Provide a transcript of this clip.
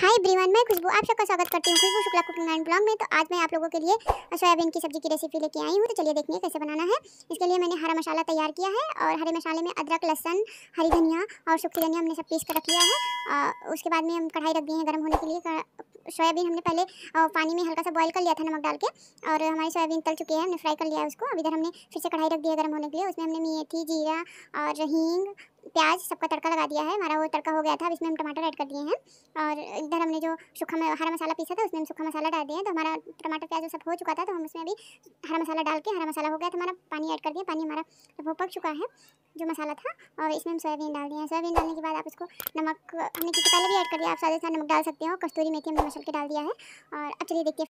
hi everyone मैं खुशबू आप सबका स्वागत करती हूँ Khushboo Shukla cooking and blog में तो आज मैं आप लोगों के लिए सोयाबीन की सब्जी की रेसिपी लेके आई हूँ तो चलिए देखने कैसे बनाना है इसके लिए मैंने हरा मसाला तैयार किया है और हरे मसाले में अदरक लहसन हरी धनिया और सूखी धनिया हमने सब पीस कर रख लिया है उसके बाद में हम कढ़ाई रख दिए हैं गर्म होने के लिए सोयाबीन हमने पहले पानी में हल्का सा बॉयल कर लिया था नमक डाल के और हमारी सोयाबीन तल चुकी है हमने फ्राई कर लिया है उसको अब इधर हमने फिर से कढ़ाई रख दिया गर्म होने के लिए उसमें हमने मेथी जीरा और हींग प्याज सबका तड़का लगा दिया है हमारा वो तड़का हो गया था अब इसमें हम टमाटर ऐड कर दिए हैं और इधर हमने जो सूखा हरा मसाला पीसा था उसमें हम सूखा मसाला डाल दिया तो हमारा टमाटर प्याज सब हो चुका था तो हम उसमें अभी हरा मसाला डाल के हरा मसाला हो गया तो हमारा पानी ऐड कर दिया पानी हमारा वो पक चुका है जो मसाला था और इसमें हम सोयाबीन डाल दिए हैं सोयाबीन डालने के बाद आप इसको नमक हमने किसी पहले भी ऐड कर दिया आप साथ नमक डाल सकते हो कस्तूरी मेथी हमने मसल के डाल दिया है और अब चलिए देखिए